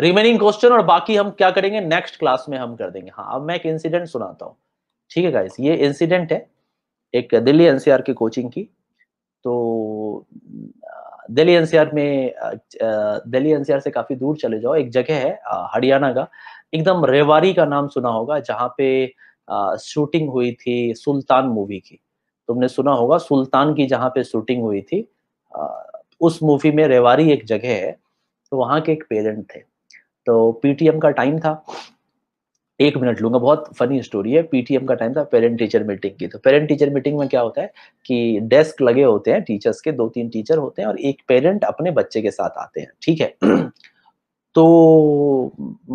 Remaining question और बाकी हम क्या करेंगे नेक्स्ट क्लास में हम कर देंगे हाँ अब मैं एक इंसिडेंट सुनाता हूँ ठीक है गाइस ये इंसिडेंट है एक दिल्ली एनसीआर की कोचिंग की तो दिल्ली एनसीआर में दिल्ली एनसीआर से काफी दूर चले जाओ एक जगह है हरियाणा का एकदम रेवारी का नाम सुना होगा जहाँ पे शूटिंग हुई थी सुल्तान मूवी की तुमने सुना होगा सुल्तान की जहाँ पे शूटिंग हुई थी उस मूवी में रेवारी एक जगह है तो वहाँ के एक पेरेंट थे तो पीटीएम का टाइम था एक मिनट लूंगा बहुत फनी स्टोरी है पीटीएम का टाइम था पेरेंट टीचर मीटिंग की तो पेरेंट टीचर मीटिंग में क्या होता है कि डेस्क लगे होते हैं टीचर्स के दो तीन टीचर होते हैं और एक पेरेंट अपने बच्चे के साथ आते हैं ठीक है तो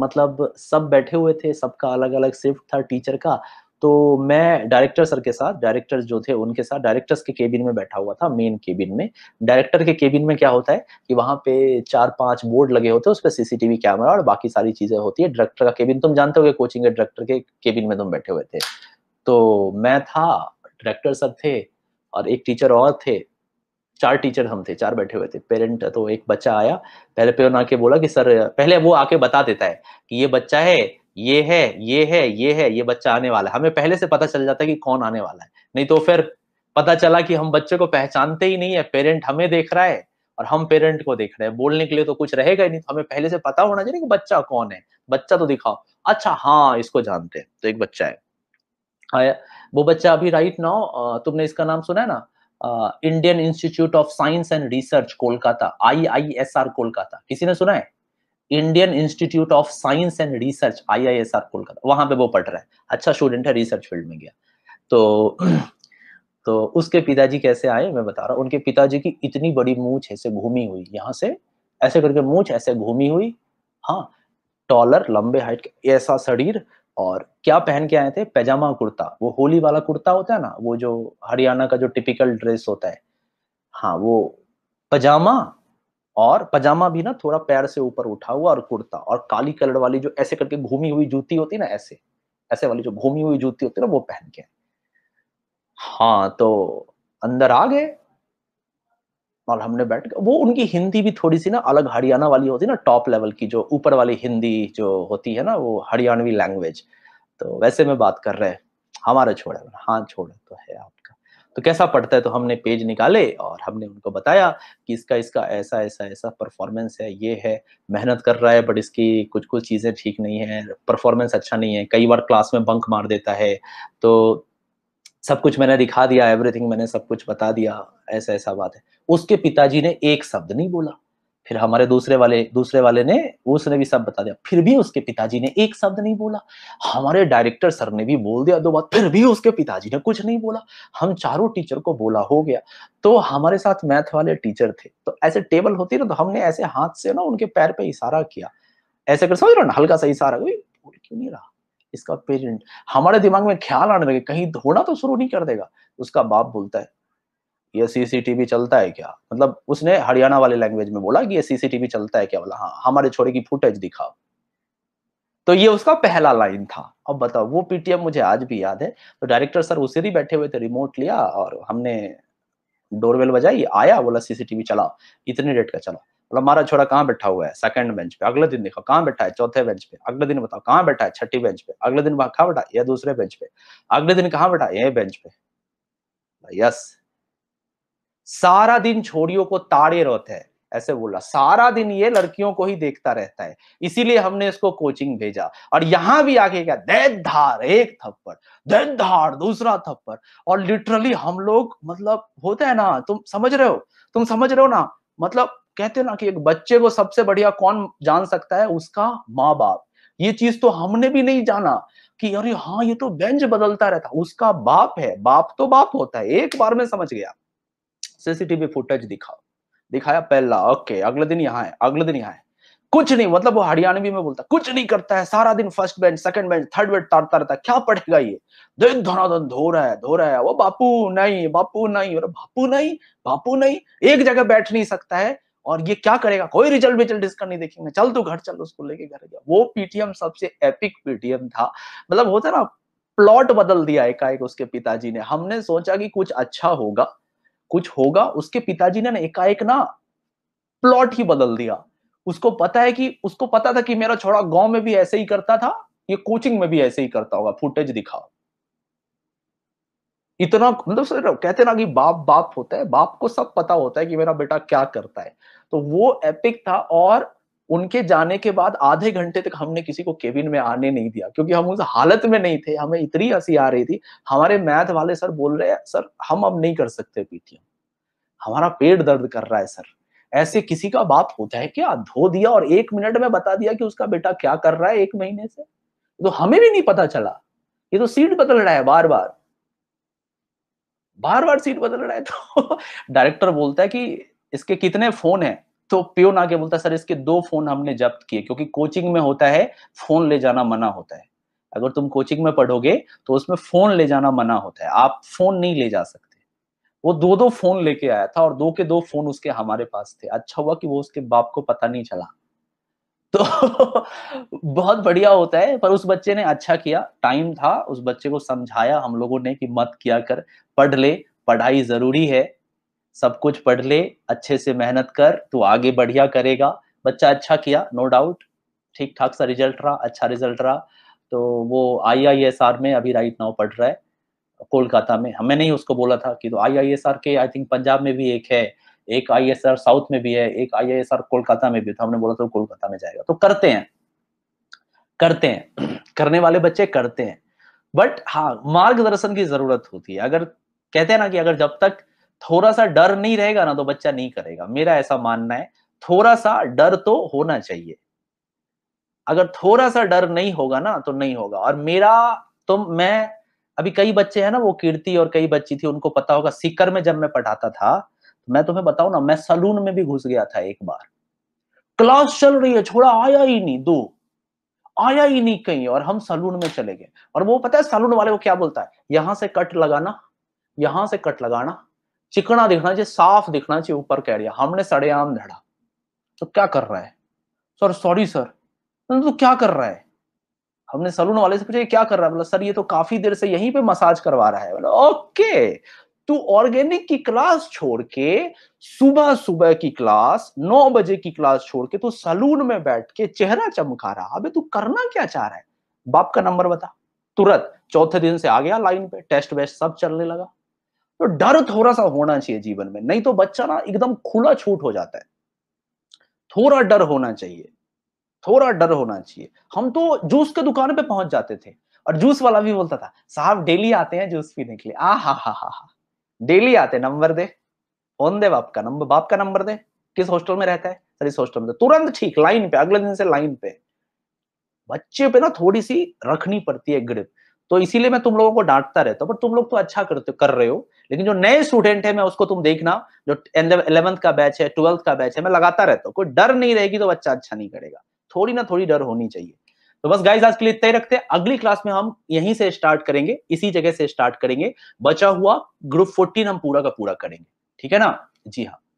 मतलब सब बैठे हुए थे सबका अलग अलग शिफ्ट था टीचर का तो मैं डायरेक्टर सर के साथ डायरेक्टर्स जो थे उनके साथ डायरेक्टर्स के केबिन में बैठा हुआ था मेन केबिन में डायरेक्टर के केबिन में क्या होता है कि वहाँ पे चार पांच बोर्ड लगे होते हैं उस पर सीसीटीवी कैमरा और बाकी सारी चीजें होती है डायरेक्टर का केबिन तुम जानते हो कोचिंग के डायरेक्टर के केबिन में तुम बैठे हुए थे तो मैं था डायरेक्टर सर थे और एक टीचर और थे चार टीचर हम थे चार बैठे हुए थे पेरेंट तो एक बच्चा आया पहले पेन आके बोला कि सर पहले वो आके बता देता है कि ये बच्चा है ये है ये है ये है ये बच्चा आने वाला है हमें पहले से पता चल जाता है कि कौन आने वाला है नहीं तो फिर पता चला कि हम बच्चे को पहचानते ही नहीं है पेरेंट हमें देख रहा है और हम पेरेंट को देख रहे हैं बोलने के लिए तो कुछ रहेगा ही नहीं तो हमें पहले से पता होना चाहिए कि बच्चा कौन है बच्चा तो दिखाओ अच्छा हाँ इसको जानते हैं तो एक बच्चा है हाँ, वो बच्चा अभी राइट नाउ तुमने इसका नाम सुना है ना Indian institute of science and research Kolkata I I S R Kolkata किसी ने सुना है Indian institute of science and research I I S R Kolkata वहां पे वो पढ़ रहा है अच्छा स्टूडेंट है रिसर्च फील्ड में गया तो तो उसके पिताजी कैसे आए मैं बता रहा हूँ उनके पिताजी की इतनी बड़ी मूछ ऐसे घूमी हुई यहाँ से ऐसे करके मूछ ऐसे घूमी हुई हाँ टॉलर लंबे हाइट ऐसा शरीर और क्या पहन के आए थे पैजामा कुर्ता वो होली वाला कुर्ता होता है ना वो जो हरियाणा का जो टिपिकल ड्रेस होता है हाँ वो पजामा और पजामा भी ना थोड़ा पैर से ऊपर उठा हुआ और कुर्ता और काली कलर वाली जो ऐसे करके घूमी हुई जूती होती ना ऐसे ऐसे वाली जो घूमी हुई जूती होती ना वो पहन के हाँ तो अंदर आ गए और हमने बैठ गए वो उनकी हिंदी भी थोड़ी सी ना अलग हरियाणा वाली होती है ना टॉप लेवल की जो ऊपर वाली हिंदी जो होती है ना वो हरियाणवी लैंग्वेज तो वैसे में बात कर रहे हैं हमारे छोड़े हाँ छोड़े तो है आप तो कैसा पढ़ता है तो हमने पेज निकाले और हमने उनको बताया कि इसका इसका ऐसा ऐसा ऐसा परफॉर्मेंस है ये है मेहनत कर रहा है बट इसकी कुछ कुछ चीज़ें ठीक नहीं है परफॉर्मेंस अच्छा नहीं है कई बार क्लास में बंक मार देता है तो सब कुछ मैंने दिखा दिया एवरीथिंग मैंने सब कुछ बता दिया ऐसा ऐसा बात है उसके पिताजी ने एक शब्द नहीं बोला फिर हमारे दूसरे वाले दूसरे वाले ने उसने भी सब बता दिया फिर भी उसके पिताजी ने एक शब्द नहीं बोला हमारे डायरेक्टर सर ने भी बोल दिया दो बात फिर भी उसके पिताजी ने कुछ नहीं बोला हम चारों टीचर को बोला हो गया तो हमारे साथ मैथ वाले टीचर थे तो ऐसे टेबल होती ना तो हमने ऐसे हाथ से ना उनके पैर पे इशारा किया ऐसे कर समझ रहे ना हल्का सा इशारा बोल क्यों नहीं रहा इसका पेरेंट हमारे दिमाग में ख्याल आने लगे कहीं धोना तो शुरू नहीं कर देगा उसका बाप बोलता है ये सीसीटीवी चलता है क्या मतलब उसने हरियाणा वाले लैंग्वेज में बोला कि ये सीसीटीवी चलता है क्या बोला हाँ हमारे छोरे की फुटेज दिखाओ तो ये उसका पहला लाइन था अब बताओ वो पीटीएम मुझे आज भी याद है तो डायरेक्टर सर उसे भी बैठे हुए थे रिमोट लिया और हमने डोरवेल बजाई आया बोला सीसीटीवी चलाओ इतने डेट का चला बोला हमारा छोरा कहाँ बैठा हुआ है सेकंड बेंच पे अगले दिन देखा कहाँ बैठा है चौथे बेंच पे अगले दिन बताओ कहाँ बैठा है छठी बेंच पे अगले दिन कहाँ बैठा यह दूसरे बेंच पे अगले दिन कहाँ बैठा ये बेंच पे यस सारा दिन छोड़ियों को ताड़े रहते हैं ऐसे बोला सारा दिन ये लड़कियों को ही देखता रहता है इसीलिए हमने इसको कोचिंग भेजा और यहां भी आके क्या दैत धार एक थप्पड़ दैत धार दूसरा थप्पड़ और लिटरली हम लोग मतलब होता है ना तुम समझ रहे हो तुम समझ रहे हो ना मतलब कहते ना कि एक बच्चे को सबसे बढ़िया कौन जान सकता है उसका माँ बाप ये चीज तो हमने भी नहीं जाना कि अरे हाँ ये तो बेंच बदलता रहता उसका बाप है बाप तो बाप होता है एक बार में समझ गया सीसीटीवी फुटेज दिखाओ दिखाया पहला ओके अगले दिन यहाँ है अगले दिन यहाँ है कुछ नहीं मतलब वो हरियाणवी में बोलता कुछ नहीं करता है सारा दिन first bench second bench third bench तारता रहता है क्या पढ़ेगा ये दिन धनाधन धो रहा है धो रहा है वो बापू नहीं बापू नहीं और बापू नहीं बापू नहीं एक जगह बैठ नहीं सकता है और ये क्या करेगा कोई रिजल्ट विजल्ट इसका नहीं देखेंगे चल तू घर चल उसको लेके घर गया वो पीटीएम सबसे एपिक पीटीएम था मतलब होता ना प्लॉट बदल दिया एकाएक उसके पिताजी ने हमने सोचा कि कुछ अच्छा होगा कुछ होगा उसके पिताजी ने एकाएक ना प्लॉट ही बदल दिया उसको पता है कि उसको पता था कि मेरा छोड़ा गांव में भी ऐसे ही करता था ये कोचिंग में भी ऐसे ही करता होगा फुटेज दिखाओ इतना मतलब तो कहते ना कि बाप बाप होता है बाप को सब पता होता है कि मेरा बेटा क्या करता है तो वो एपिक था और उनके जाने के बाद आधे घंटे तक हमने किसी को केबिन में आने नहीं दिया क्योंकि हम उस हालत में नहीं थे हमें इतनी हंसी आ रही थी हमारे मैथ वाले सर बोल रहे हैं सर हम अब नहीं कर सकते पीटीएम हमारा पेट दर्द कर रहा है सर ऐसे किसी का बाप होता है क्या धो दिया और एक मिनट में बता दिया कि उसका बेटा क्या कर रहा है एक महीने से तो हमें भी नहीं पता चला ये तो सीट बदल रहा है बार बार बार बार सीट बदल रहा है तो डायरेक्टर बोलता है कि इसके कितने फोन हैं तो पियोन आके बोलता सर इसके दो फोन हमने जब्त किए क्योंकि कोचिंग में होता है फोन ले जाना मना होता है अगर तुम कोचिंग में पढ़ोगे तो उसमें फोन ले जाना मना होता है आप फोन नहीं ले जा सकते वो दो दो फोन लेके आया था और दो के दो फोन उसके हमारे पास थे अच्छा हुआ कि वो उसके बाप को पता नहीं चला तो बहुत बढ़िया होता है पर उस बच्चे ने अच्छा किया टाइम था उस बच्चे को समझाया हम लोगों ने कि मत किया कर पढ़ ले पढ़ाई जरूरी है सब कुछ पढ़ ले अच्छे से मेहनत कर तू आगे बढ़िया करेगा बच्चा अच्छा किया नो डाउट ठीक ठाक सा रिजल्ट रहा अच्छा रिजल्ट रहा तो वो आई आई एस आर में अभी राइट नाउ पढ़ रहा है कोलकाता में हमें हाँ, नहीं उसको बोला था कि तो आई आई एस आर के आई थिंक पंजाब में भी एक है एक आई एस आर साउथ में भी है एक I I S R Kolkata में भी तो हमने बोला था कोलकाता में जाएगा तो करते हैं करते हैं करने वाले बच्चे करते हैं बट हाँ मार्गदर्शन की जरूरत होती है अगर कहते हैं ना कि अगर जब तक थोड़ा सा डर नहीं रहेगा ना तो बच्चा नहीं करेगा मेरा ऐसा मानना है थोड़ा सा डर तो होना चाहिए अगर थोड़ा सा डर नहीं होगा ना तो नहीं होगा और मेरा तो मैं अभी कई बच्चे हैं ना वो कीर्ति और कई बच्ची थी उनको पता होगा सीकर में जब मैं पढ़ाता था तो मैं तुम्हें बताऊ ना मैं सलून में भी घुस गया था एक बार क्लास चल रही है छोड़ा आया ही नहीं दो आया ही नहीं कहीं और हम सलून में चले गए और वो पता है सलून वाले को क्या बोलता है यहां से कट लगाना यहां से कट लगाना चिकना दिखना चाहिए साफ दिखना चाहिए ऊपर कह रहा हमने सड़े आम धड़ा तो क्या कर रहा है सर सॉरी सर तो क्या कर रहा है हमने सलून वाले से पूछा क्या कर रहा है बोला सर ये तो काफी देर से यहीं पे मसाज करवा रहा है बोला ओके तू ऑर्गेनिक की क्लास छोड़ के सुबह सुबह की क्लास नौ बजे की क्लास छोड़ के तू सलून में बैठ के चेहरा चमका रहा अबे तू करना क्या चाह रहा है बाप का नंबर बता तुरंत चौथे दिन से आ गया लाइन पे टेस्ट वेस्ट सब चलने लगा तो डर थोड़ा सा होना चाहिए जीवन में नहीं तो बच्चा ना एकदम खुला छूट हो जाता है थोड़ा डर होना चाहिए थोड़ा डर होना चाहिए हम तो जूस के दुकान पे पहुंच जाते थे और जूस वाला भी बोलता था साहब डेली आते हैं जूस पीने के लिए आ हा हा हा हा डेली आते नंबर दे फोन दे बाप का नंबर बाप का नंबर दे किस हॉस्टल में रहता है सर इस हॉस्टल में तो। तुरंत ठीक लाइन पे अगले दिन से लाइन पे बच्चे पे ना थोड़ी सी रखनी पड़ती है ग्रिप तो इसीलिए मैं तुम लोगों को डांटता रहता हूँ पर तुम लोग तो अच्छा करते कर रहे हो लेकिन जो नए स्टूडेंट है मैं उसको तुम देखना जो इलेवंथ का बैच है ट्वेल्थ का बैच है मैं लगाता रहता हूँ कोई डर नहीं रहेगी तो बच्चा अच्छा नहीं करेगा थोड़ी ना थोड़ी डर होनी चाहिए तो बस गाइज आज के लिए तय रखते हैं अगली क्लास में हम यहीं से स्टार्ट करेंगे इसी जगह से स्टार्ट करेंगे बचा हुआ ग्रुप फोर्टीन हम पूरा का पूरा करेंगे ठीक है ना जी हाँ